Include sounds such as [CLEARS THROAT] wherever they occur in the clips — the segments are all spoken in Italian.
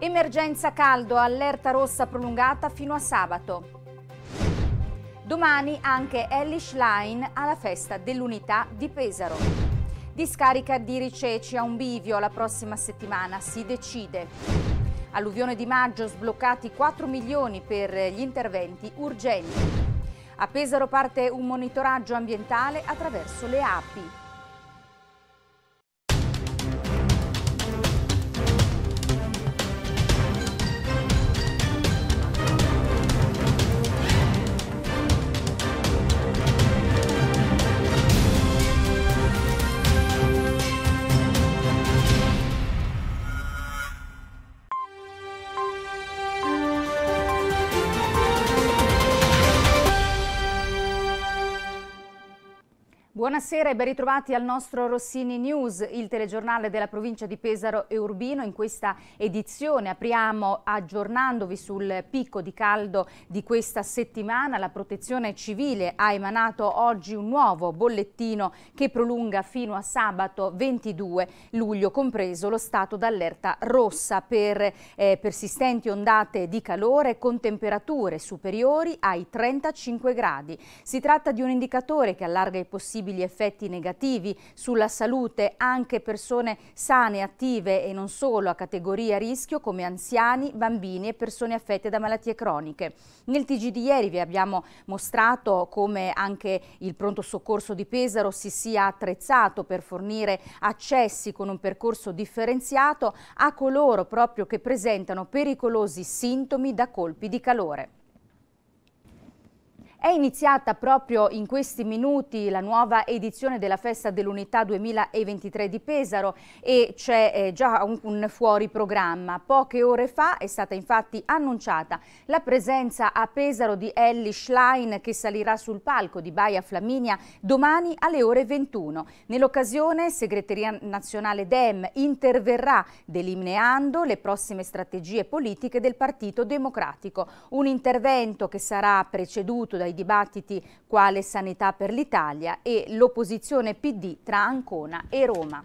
Emergenza caldo, allerta rossa prolungata fino a sabato. Domani anche Ellis Line alla festa dell'unità di Pesaro. Discarica di Riceci a un bivio la prossima settimana si decide. Alluvione di maggio sbloccati 4 milioni per gli interventi urgenti. A Pesaro parte un monitoraggio ambientale attraverso le api. Buonasera e ben ritrovati al nostro Rossini News, il telegiornale della provincia di Pesaro e Urbino. In questa edizione apriamo aggiornandovi sul picco di caldo di questa settimana. La protezione civile ha emanato oggi un nuovo bollettino che prolunga fino a sabato 22 luglio, compreso lo stato d'allerta rossa per eh, persistenti ondate di calore con temperature superiori ai 35 gradi. Si tratta di un indicatore che allarga i possibili possibili effetti negativi sulla salute anche persone sane, attive e non solo a categoria rischio come anziani, bambini e persone affette da malattie croniche. Nel TG di ieri vi abbiamo mostrato come anche il pronto soccorso di Pesaro si sia attrezzato per fornire accessi con un percorso differenziato a coloro proprio che presentano pericolosi sintomi da colpi di calore. È iniziata proprio in questi minuti la nuova edizione della Festa dell'Unità 2023 di Pesaro e c'è eh, già un, fuori programma. Poche ore fa è stata infatti annunciata la presenza a Pesaro di Ellie Schlein che salirà sul palco di Baia Flaminia domani alle ore 21. Nell'occasione Segreteria Nazionale DEM interverrà delineando le prossime strategie politiche del Partito Democratico. Un intervento che sarà preceduto da i dibattiti quale sanità per l'Italia e l'opposizione PD tra Ancona e Roma.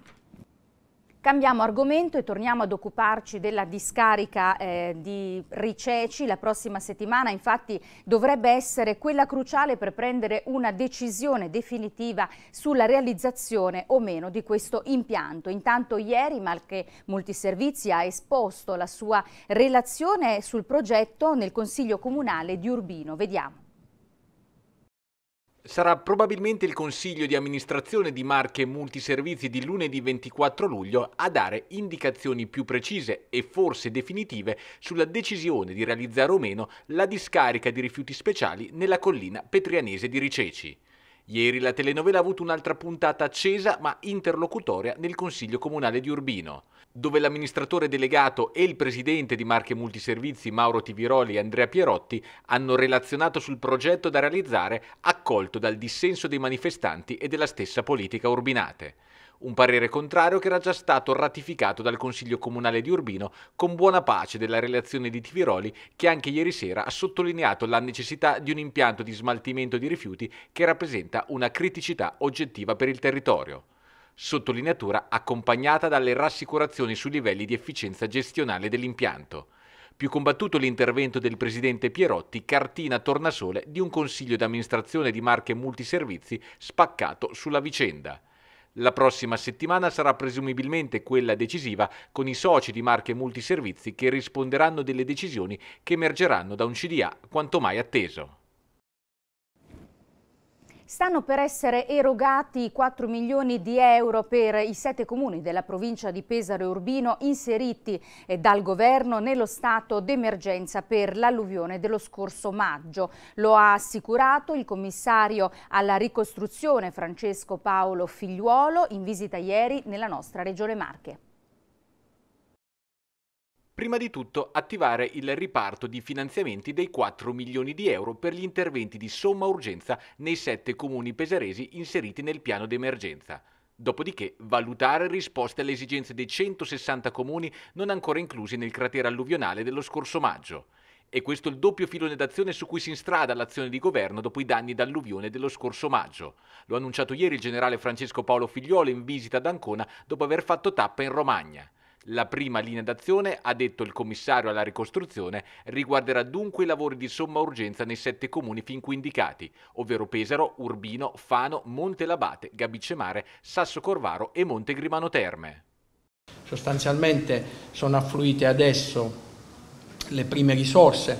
Cambiamo argomento e torniamo ad occuparci della discarica eh, di Riceci. La prossima settimana infatti dovrebbe essere quella cruciale per prendere una decisione definitiva sulla realizzazione o meno di questo impianto. Intanto ieri Malche Multiservizi ha esposto la sua relazione sul progetto nel Consiglio Comunale di Urbino. Vediamo. Sarà probabilmente il Consiglio di amministrazione di Marche Multiservizi di lunedì 24 luglio a dare indicazioni più precise e forse definitive sulla decisione di realizzare o meno la discarica di rifiuti speciali nella collina petrianese di Riceci. Ieri la telenovela ha avuto un'altra puntata accesa ma interlocutoria nel Consiglio Comunale di Urbino, dove l'amministratore delegato e il presidente di Marche Multiservizi Mauro Tiviroli e Andrea Pierotti hanno relazionato sul progetto da realizzare accolto dal dissenso dei manifestanti e della stessa politica urbinate un parere contrario che era già stato ratificato dal Consiglio Comunale di Urbino con buona pace della relazione di Tiviroli che anche ieri sera ha sottolineato la necessità di un impianto di smaltimento di rifiuti che rappresenta una criticità oggettiva per il territorio. Sottolineatura accompagnata dalle rassicurazioni sui livelli di efficienza gestionale dell'impianto. Più combattuto l'intervento del presidente Pierotti, cartina tornasole di un consiglio d'amministrazione di marche multiservizi spaccato sulla vicenda. La prossima settimana sarà presumibilmente quella decisiva con i soci di marche multiservizi che risponderanno delle decisioni che emergeranno da un CDA quanto mai atteso. Stanno per essere erogati 4 milioni di euro per i sette comuni della provincia di Pesaro e Urbino inseriti eh, dal governo nello stato d'emergenza per l'alluvione dello scorso maggio. Lo ha assicurato il commissario alla ricostruzione Francesco Paolo Figliuolo in visita ieri nella nostra regione Marche. Prima di tutto attivare il riparto di finanziamenti dei 4 milioni di euro per gli interventi di somma urgenza nei sette comuni pesaresi inseriti nel piano d'emergenza. Dopodiché valutare risposte alle esigenze dei 160 comuni non ancora inclusi nel cratere alluvionale dello scorso maggio. E questo è il doppio filone d'azione su cui si instrada l'azione di governo dopo i danni d'alluvione dello scorso maggio. Lo ha annunciato ieri il generale Francesco Paolo Figliuolo in visita ad Ancona dopo aver fatto tappa in Romagna. La prima linea d'azione, ha detto il commissario alla ricostruzione, riguarderà dunque i lavori di somma urgenza nei sette comuni fin qui indicati, ovvero Pesaro, Urbino, Fano, Monte Labate, Gabicemare, Sasso Corvaro e Monte Grimano Terme. Sostanzialmente sono affluite adesso le prime risorse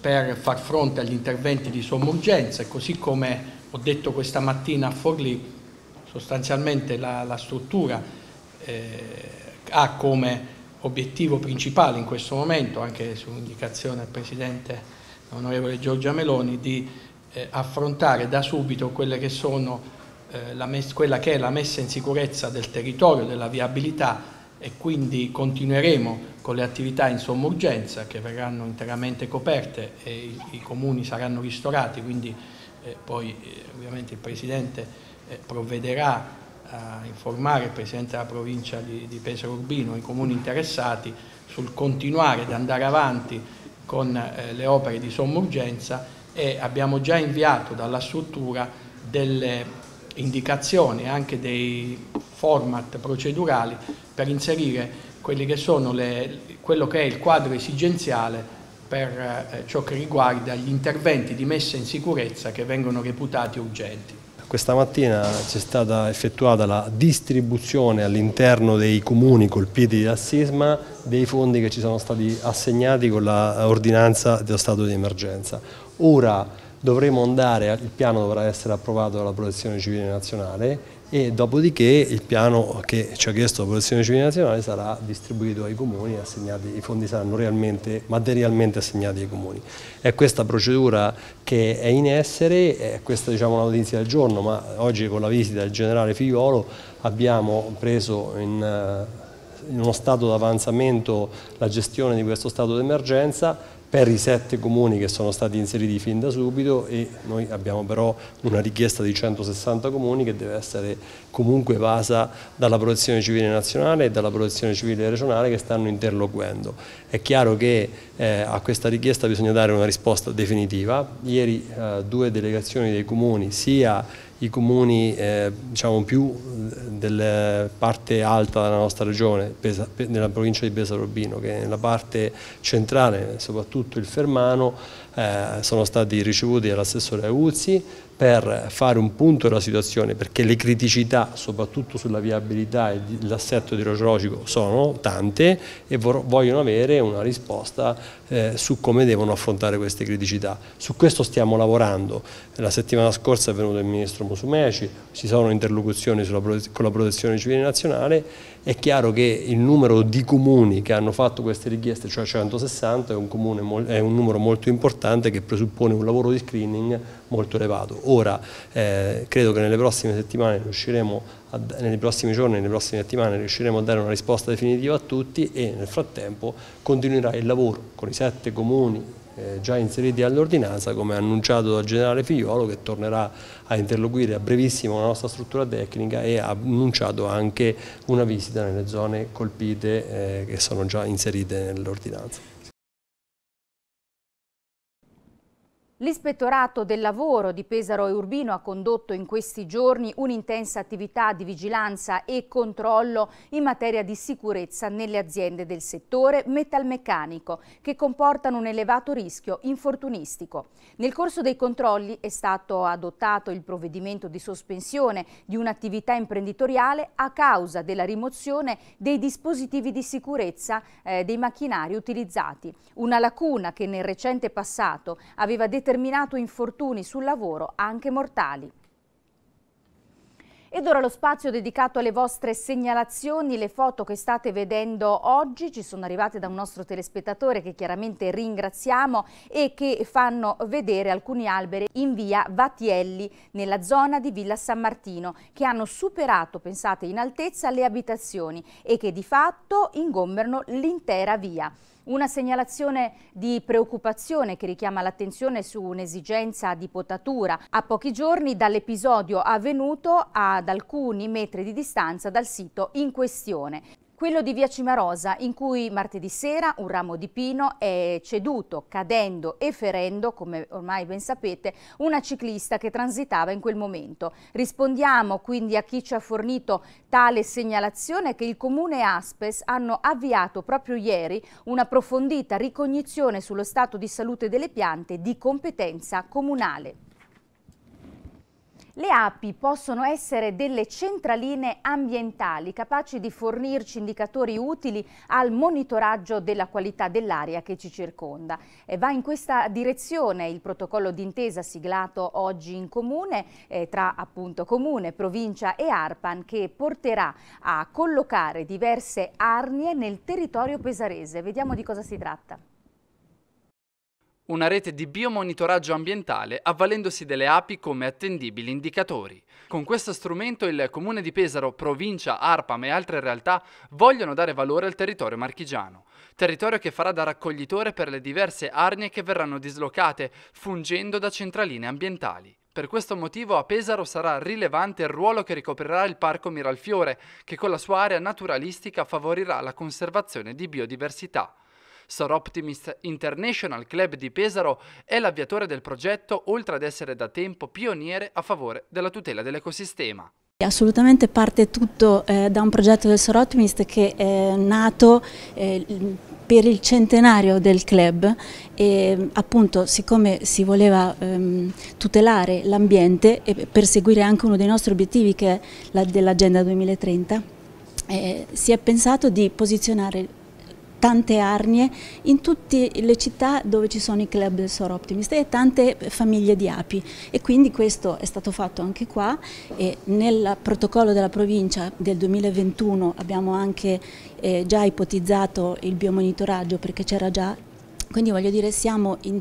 per far fronte agli interventi di somma urgenza e così come ho detto questa mattina a Forlì, sostanzialmente la, la struttura eh, ha come obiettivo principale in questo momento, anche su indicazione del Presidente onorevole Giorgia Meloni, di eh, affrontare da subito quelle che sono, eh, la quella che è la messa in sicurezza del territorio, della viabilità e quindi continueremo con le attività in somma urgenza che verranno interamente coperte e i, i comuni saranno ristorati, quindi eh, poi eh, ovviamente il Presidente eh, provvederà a informare il Presidente della provincia di, di Pesaro Urbino i comuni interessati sul continuare ad andare avanti con eh, le opere di somma urgenza e abbiamo già inviato dalla struttura delle indicazioni, anche dei format procedurali per inserire che le, quello che è il quadro esigenziale per eh, ciò che riguarda gli interventi di messa in sicurezza che vengono reputati urgenti. Questa mattina c'è stata effettuata la distribuzione all'interno dei comuni colpiti dal sisma dei fondi che ci sono stati assegnati con l'ordinanza dello stato di emergenza. Ora dovremo andare, il piano dovrà essere approvato dalla Protezione Civile Nazionale e dopodiché il piano che ci ha chiesto la Protezione Civile Nazionale sarà distribuito ai comuni, assegnati, i fondi saranno realmente, materialmente assegnati ai comuni. È questa procedura che è in essere, è questa diciamo, la notizia del giorno, ma oggi con la visita del generale Figliolo abbiamo preso in, eh, in uno stato d'avanzamento la gestione di questo stato d'emergenza per i sette comuni che sono stati inseriti fin da subito e noi abbiamo però una richiesta di 160 comuni che deve essere comunque evasa dalla protezione civile nazionale e dalla protezione civile regionale che stanno interloquendo. È chiaro che eh, a questa richiesta bisogna dare una risposta definitiva. Ieri eh, due delegazioni dei comuni, sia i comuni eh, diciamo, più della parte alta della nostra regione, nella provincia di Pesaro Urbino, che è nella parte centrale, soprattutto il Fermano, eh, sono stati ricevuti dall'assessore Auzzi per fare un punto della situazione perché le criticità soprattutto sulla viabilità e l'assetto idrogeologico sono tante e vogliono avere una risposta eh, su come devono affrontare queste criticità. Su questo stiamo lavorando, la settimana scorsa è venuto il ministro Musumeci, ci sono interlocuzioni sulla, con la protezione civile nazionale è chiaro che il numero di comuni che hanno fatto queste richieste, cioè 160, è un, comune, è un numero molto importante che presuppone un lavoro di screening molto elevato. Ora eh, credo che nelle prossime settimane riusciremo a, nei prossimi giorni, nelle prossime settimane riusciremo a dare una risposta definitiva a tutti e nel frattempo continuerà il lavoro con i sette comuni eh, già inseriti all'ordinanza, come annunciato dal generale Figliolo che tornerà a interloquire a brevissimo la nostra struttura tecnica e ha annunciato anche una visita nelle zone colpite eh, che sono già inserite nell'ordinanza. L'ispettorato del lavoro di Pesaro e Urbino ha condotto in questi giorni un'intensa attività di vigilanza e controllo in materia di sicurezza nelle aziende del settore metalmeccanico che comportano un elevato rischio infortunistico. Nel corso dei controlli è stato adottato il provvedimento di sospensione di un'attività imprenditoriale a causa della rimozione dei dispositivi di sicurezza eh, dei macchinari utilizzati, una lacuna che nel recente passato aveva determinato determinato infortuni sul lavoro anche mortali. Ed ora lo spazio dedicato alle vostre segnalazioni, le foto che state vedendo oggi ci sono arrivate da un nostro telespettatore che chiaramente ringraziamo e che fanno vedere alcuni alberi in via Vatielli nella zona di Villa San Martino che hanno superato, pensate, in altezza le abitazioni e che di fatto ingomberano l'intera via. Una segnalazione di preoccupazione che richiama l'attenzione su un'esigenza di potatura a pochi giorni dall'episodio avvenuto ad alcuni metri di distanza dal sito in questione quello di Via Cimarosa, in cui martedì sera un ramo di pino è ceduto, cadendo e ferendo, come ormai ben sapete, una ciclista che transitava in quel momento. Rispondiamo quindi a chi ci ha fornito tale segnalazione che il Comune e Aspes hanno avviato proprio ieri un'approfondita ricognizione sullo stato di salute delle piante di competenza comunale. Le api possono essere delle centraline ambientali capaci di fornirci indicatori utili al monitoraggio della qualità dell'aria che ci circonda. E va in questa direzione il protocollo d'intesa siglato oggi in comune eh, tra appunto comune, provincia e ARPAN che porterà a collocare diverse arnie nel territorio pesarese. Vediamo di cosa si tratta una rete di biomonitoraggio ambientale avvalendosi delle api come attendibili indicatori. Con questo strumento il Comune di Pesaro, Provincia, Arpam e altre realtà vogliono dare valore al territorio marchigiano, territorio che farà da raccoglitore per le diverse arnie che verranno dislocate, fungendo da centraline ambientali. Per questo motivo a Pesaro sarà rilevante il ruolo che ricoprirà il Parco Miralfiore, che con la sua area naturalistica favorirà la conservazione di biodiversità. Sor Optimist International Club di Pesaro è l'avviatore del progetto, oltre ad essere da tempo pioniere a favore della tutela dell'ecosistema. Assolutamente parte tutto eh, da un progetto del Sor Optimist che è nato eh, per il centenario del club e appunto siccome si voleva ehm, tutelare l'ambiente e perseguire anche uno dei nostri obiettivi che è dell'agenda 2030 eh, si è pensato di posizionare tante arnie in tutte le città dove ci sono i club del Soro Optimist e tante famiglie di api e quindi questo è stato fatto anche qua e nel protocollo della provincia del 2021 abbiamo anche eh, già ipotizzato il biomonitoraggio perché c'era già quindi voglio dire, in,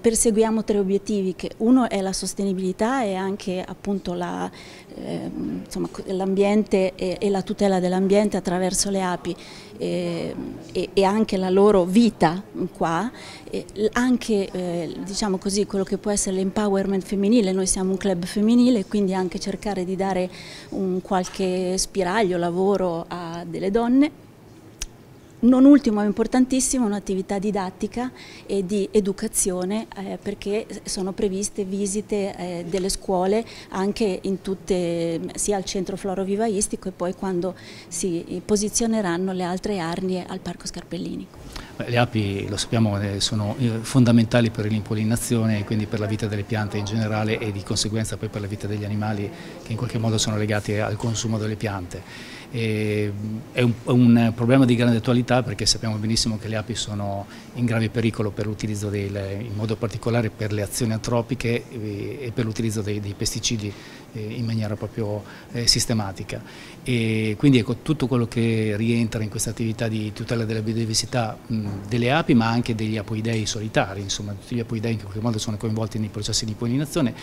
perseguiamo tre obiettivi, uno è la sostenibilità e anche appunto ehm, l'ambiente la, eh, e, e, la tutela dell'ambiente attraverso le api eh, e, e, anche la loro vita qua, e anche eh, diciamo così, quello che può essere l'empowerment femminile, noi siamo un club femminile quindi anche cercare di dare un qualche spiraglio, lavoro a delle donne non ultimo, è importantissimo, un'attività didattica e di educazione eh, perché sono previste visite eh, delle scuole anche tutte, sia al centro floro vivaistico e poi quando si posizioneranno le altre arnie al Parco Scarpellini. Le api, lo sappiamo, eh, sono eh, fondamentali per l'impollinazione e quindi per la vita delle piante in generale e di conseguenza poi per la vita degli animali che in qualche modo sono legati al consumo delle piante. E, è, un, è, un, problema di grande attualità perché sappiamo benissimo che le api sono in grave pericolo per l'utilizzo in modo particolare per le azioni antropiche e, e per l'utilizzo dei, dei, pesticidi eh, in maniera proprio eh, sistematica. E quindi ecco, tutto quello che rientra in questa attività di tutela della biodiversità mh, delle api ma anche degli apoidei solitari, insomma tutti gli apoidei in qualche modo sono coinvolti nei processi di pollinazione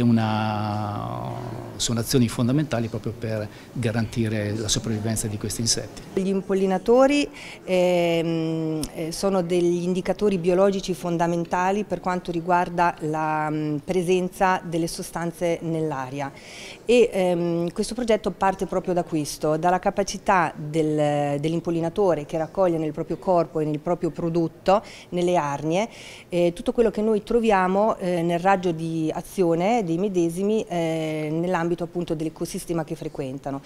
una, sono azioni fondamentali proprio per garantire la sopravvivenza di questi insetti. Gli impollinatori ehm, eh, sono degli indicatori biologici fondamentali per quanto riguarda la mm, presenza delle sostanze nell'aria e ehm, questo progetto parte proprio da questo, dalla capacità del, dell'impollinatore che raccoglie nel proprio corpo e nel proprio prodotto, nelle arnie, eh, tutto quello che noi troviamo eh, nel raggio di azione dei medesimi eh, nell'ambito appunto dell'ecosistema che frequentano.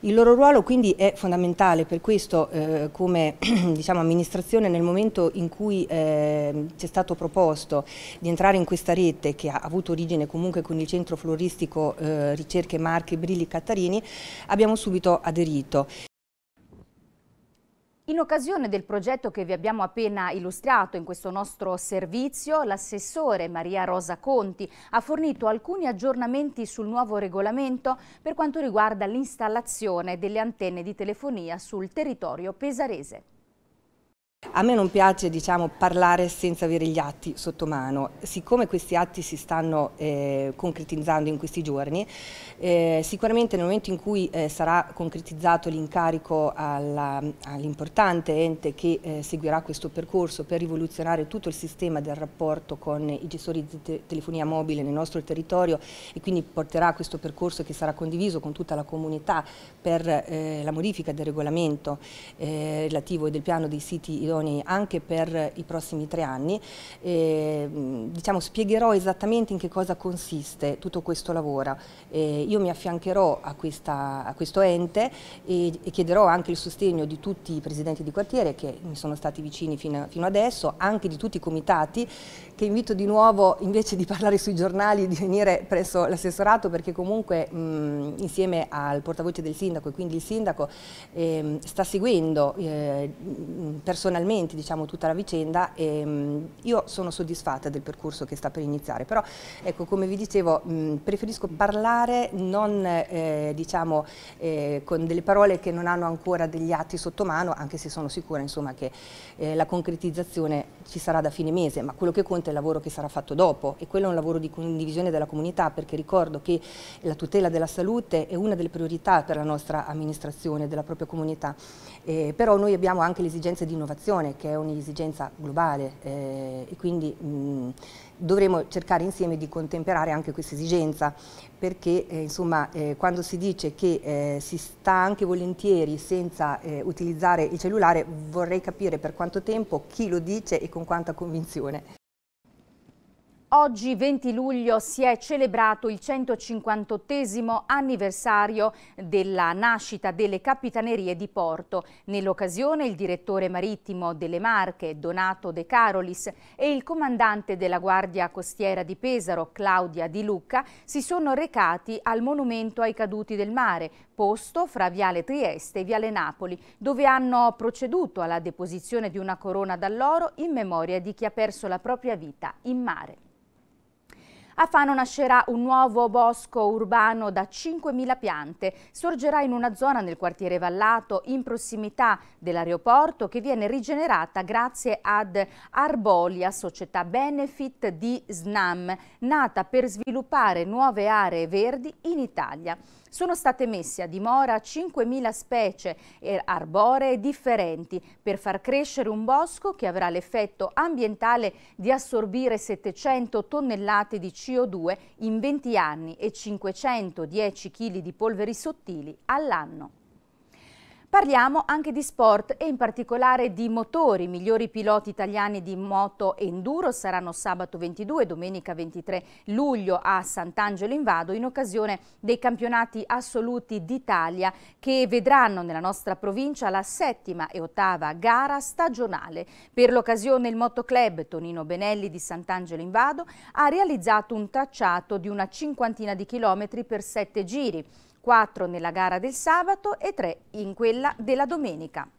Il loro ruolo quindi è fondamentale, per questo eh, come [CLEARS THROAT] diciamo, amministrazione nel momento in cui eh, ci è stato proposto di entrare in questa rete che ha avuto origine comunque con il centro floristico eh, Ricerche Marche Brilli Cattarini, abbiamo subito aderito. In occasione del progetto che vi abbiamo appena illustrato in questo nostro servizio, l'assessore Maria Rosa Conti ha fornito alcuni aggiornamenti sul nuovo regolamento per quanto riguarda l'installazione delle antenne di telefonia sul territorio pesarese. A me non piace diciamo, parlare senza avere gli atti sotto mano. Siccome questi atti si stanno eh, concretizzando in questi giorni, eh, sicuramente nel momento in cui eh, sarà concretizzato l'incarico all'importante all ente che eh, seguirà questo percorso per rivoluzionare tutto il sistema del rapporto con i gestori di te telefonia mobile nel nostro territorio e quindi porterà questo percorso che sarà condiviso con tutta la comunità per eh, la modifica del regolamento eh, relativo e del piano dei siti idonei soluzioni anche per i prossimi tre anni. E, diciamo, spiegherò esattamente in che cosa consiste tutto questo lavoro. E io mi affiancherò a, questa, a questo ente e, e, chiederò anche il sostegno di tutti i presidenti di quartiere che mi sono stati vicini fino, fino adesso, anche di tutti i comitati che invito di nuovo invece di parlare sui giornali di venire presso l'assessorato perché comunque mh, insieme al portavoce del sindaco e quindi il sindaco eh, sta seguendo eh, personalmente diciamo, tutta la vicenda e mh, io sono soddisfatta del percorso che sta per iniziare però ecco come vi dicevo mh, preferisco parlare non eh, diciamo eh, con delle parole che non hanno ancora degli atti sotto mano anche se sono sicura insomma, che eh, la concretizzazione ci sarà da fine mese ma quello che conta importante il lavoro che sarà fatto dopo e quello è un lavoro di condivisione della comunità perché ricordo che la tutela della salute è una delle priorità per la nostra amministrazione, della propria comunità, eh, però noi abbiamo anche l'esigenza di innovazione che è un'esigenza globale eh, e quindi mh, dovremo cercare insieme di contemperare anche questa esigenza perché eh, insomma eh, quando si dice che eh, si sta anche volentieri senza eh, utilizzare il cellulare vorrei capire per quanto tempo, chi lo dice e con quanta convinzione. Oggi 20 luglio si è celebrato il 158 anniversario della nascita delle Capitanerie di Porto. Nell'occasione il direttore marittimo delle Marche, Donato De Carolis, e il comandante della Guardia Costiera di Pesaro, Claudia Di Lucca, si sono recati al monumento ai caduti del mare, posto fra Viale Trieste e Viale Napoli, dove hanno proceduto alla deposizione di una corona d'alloro in memoria di chi ha perso la propria vita in mare. A Fano nascerà un nuovo bosco urbano da 5.000 piante. Sorgerà in una zona nel quartiere Vallato, in prossimità dell'aeroporto, che viene rigenerata grazie ad Arbolia, società benefit di SNAM, nata per sviluppare nuove aree verdi in Italia. Sono state messe a dimora 5.000 specie arboree differenti per far crescere un bosco che avrà l'effetto ambientale di assorbire 700 tonnellate di cibo CO2 in 20 anni e 510 kg di polveri sottili all'anno. Parliamo anche di sport e in particolare di motori. I migliori piloti italiani di moto enduro saranno sabato 22 e domenica 23 luglio a Sant'Angelo in Vado in occasione dei campionati assoluti d'Italia che vedranno nella nostra provincia la settima e ottava gara stagionale. Per l'occasione il motoclub Tonino Benelli di Sant'Angelo in Vado ha realizzato un tracciato di una cinquantina di chilometri per sette giri. 4 nella gara del sabato e 3 in quella della domenica.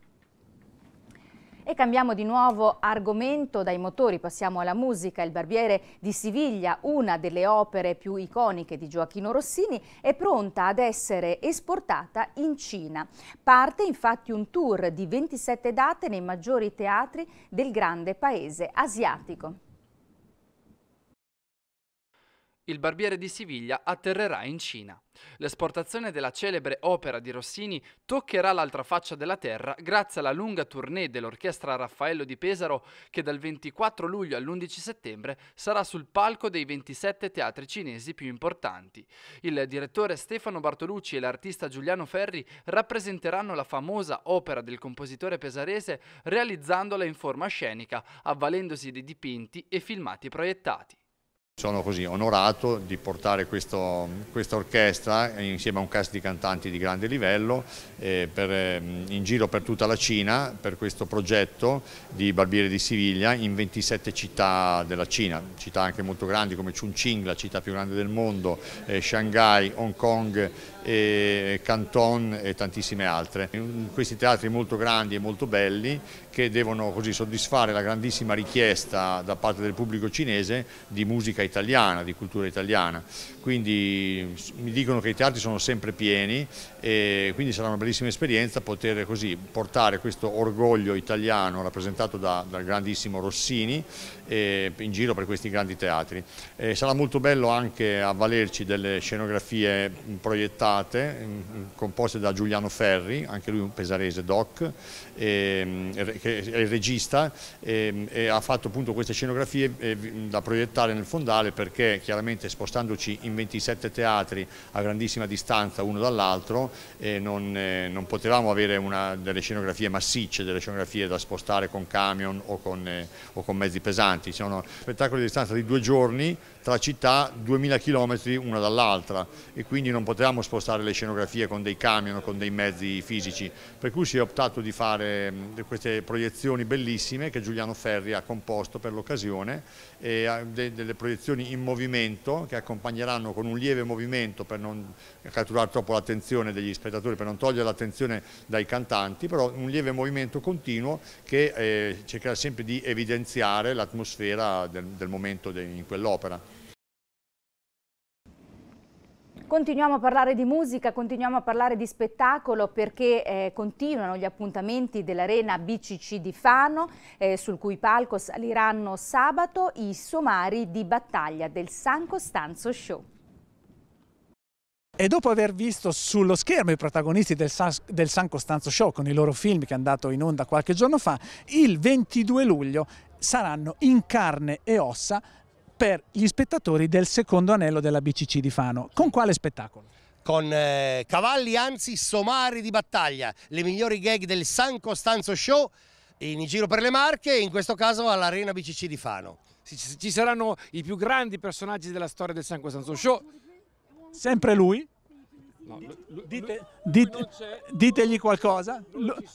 E cambiamo di nuovo argomento dai motori, passiamo alla musica. Il Barbiere di Siviglia, una delle opere più iconiche di Gioacchino Rossini, è pronta ad essere esportata in Cina. Parte infatti un tour di 27 date nei maggiori teatri del grande paese asiatico il barbiere di Siviglia atterrerà in Cina. L'esportazione della celebre opera di Rossini toccherà l'altra faccia della terra grazie alla lunga tournée dell'orchestra Raffaello di Pesaro che dal 24 luglio all'11 settembre sarà sul palco dei 27 teatri cinesi più importanti. Il direttore Stefano Bartolucci e l'artista Giuliano Ferri rappresenteranno la famosa opera del compositore pesarese realizzandola in forma scenica, avvalendosi di dipinti e filmati proiettati. Sono così onorato di portare questo, questa orchestra insieme a un cast di cantanti di grande livello eh, per, ehm, in giro per tutta la Cina per questo progetto di Barbiere di Siviglia in 27 città della Cina, città anche molto grandi come Chongqing, la città più grande del mondo, eh, Shanghai, Hong Kong, e Canton e tantissime altre. questi teatri molto grandi e molto belli che devono così soddisfare la grandissima richiesta da parte del pubblico cinese di musica italiana, di cultura italiana. Quindi mi dicono che i teatri sono sempre pieni e quindi sarà una bellissima esperienza poter così portare questo orgoglio italiano rappresentato da, dal grandissimo Rossini eh, in giro per questi grandi teatri. Eh, sarà molto bello anche avvalerci delle scenografie proiettate testate, composte da Giuliano Ferri, anche lui un pesarese doc, e, mm, che è il regista, e, mm, e ha fatto appunto queste scenografie mm, da proiettare nel fondale perché chiaramente spostandoci in 27 teatri a grandissima distanza uno dall'altro non, eh, non, potevamo avere una, delle scenografie massicce, delle scenografie da spostare con camion o con, eh, o con mezzi pesanti, sono spettacoli di distanza di due giorni tra città 2000 km una dall'altra e quindi non potevamo spostare spostare le scenografie con dei camion o con dei mezzi fisici, per cui si è optato di fare queste proiezioni bellissime che Giuliano Ferri ha composto per l'occasione, eh, delle proiezioni in movimento che accompagneranno con un lieve movimento per non catturare troppo l'attenzione degli spettatori, per non togliere l'attenzione dai cantanti, però un lieve movimento continuo che eh, cercherà sempre di evidenziare l'atmosfera del momento in quell'opera. Continuiamo a parlare di musica, continuiamo a parlare di spettacolo perché eh, continuano gli appuntamenti dell'Arena BCC di Fano eh, sul cui palco saliranno sabato i somari di battaglia del San Costanzo Show. E dopo aver visto sullo schermo i protagonisti del San, del San Costanzo Show con il loro film che è andato in onda qualche giorno fa, il 22 luglio saranno in carne e ossa per gli spettatori del secondo anello della BCC di Fano. Con quale spettacolo? con eh, cavalli, anzi somari di battaglia, le migliori gag del San Costanzo Show in giro per le Marche, e in questo caso all'Arena BCC di Fano. Ci saranno i più grandi personaggi della storia del San Costanzo Show. Sempre lui? No, lui, lui, Dite, dite, ditegli qualcosa.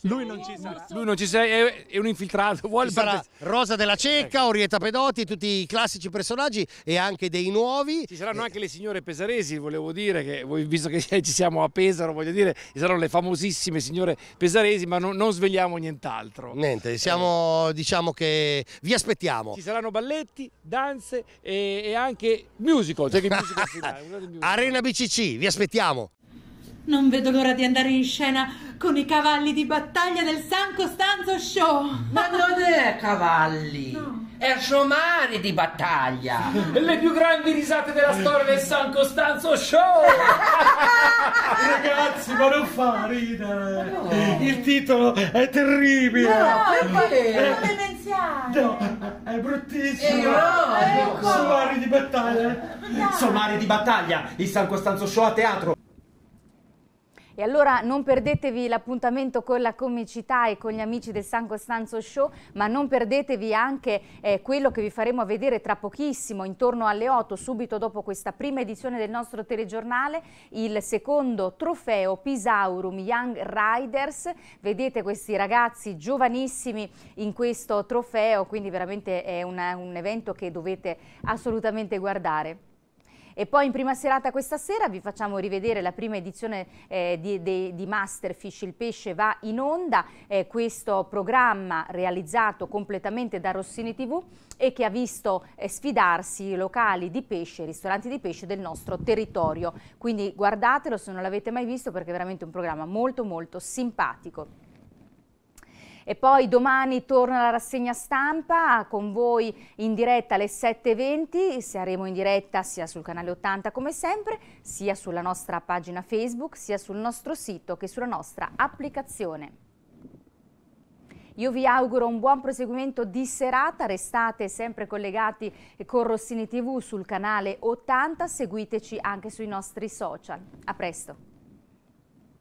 Lui non ci sarà. Lui non ci sei, è, è un infiltrato. Vuole sarà Rosa della Cecca, ecco. Orietta Pedotti, tutti i classici personaggi e anche dei nuovi. Ci saranno eh. anche le signore pesaresi, volevo dire, che visto che [LAUGHS] ci siamo a Pesaro, voglio dire, ci saranno le famosissime signore pesaresi, ma no, non svegliamo nient'altro. Niente, eh. siamo, eh. diciamo che vi aspettiamo. Ci saranno balletti, danze e, e anche musical. Cioè [LAUGHS] musical Arena BCC, vi aspettiamo. Non vedo l'ora di andare in scena con i cavalli di battaglia del San Costanzo Show. Ma non è cavalli, no. è sciomari di battaglia. [LAUGHS] Le più grandi risate della storia del San Costanzo Show. [LAUGHS] Ragazzi, ma non fa ridere. No. Il titolo è terribile. No, perché? Eh, non eh, demenziale. No, è bruttissimo. Eh, no, ecco. Somari di battaglia. Somari di battaglia, il San Costanzo Show a teatro. E allora non perdetevi l'appuntamento con la comicità e con gli amici del San Costanzo Show, ma non perdetevi anche eh, quello che vi faremo vedere tra pochissimo, intorno alle 8, subito dopo questa prima edizione del nostro telegiornale, il secondo trofeo Pisaurum Young Riders. Vedete questi ragazzi giovanissimi in questo trofeo, quindi veramente è una, un evento che dovete assolutamente guardare. E poi in prima serata questa sera vi facciamo rivedere la prima edizione eh, di, di, di Masterfish, il pesce va in onda, eh, questo programma realizzato completamente da Rossini TV e che ha visto eh, sfidarsi locali di pesce, ristoranti di pesce del nostro territorio. Quindi guardatelo se non l'avete mai visto perché è veramente un programma molto molto simpatico. E poi domani torna la rassegna stampa con voi in diretta alle 7.20. Saremo in diretta sia sul canale 80 come sempre, sia sulla nostra pagina Facebook, sia sul nostro sito che sulla nostra applicazione. Io vi auguro un buon proseguimento di serata, restate sempre collegati con Rossini TV sul canale 80, seguiteci anche sui nostri social. A presto!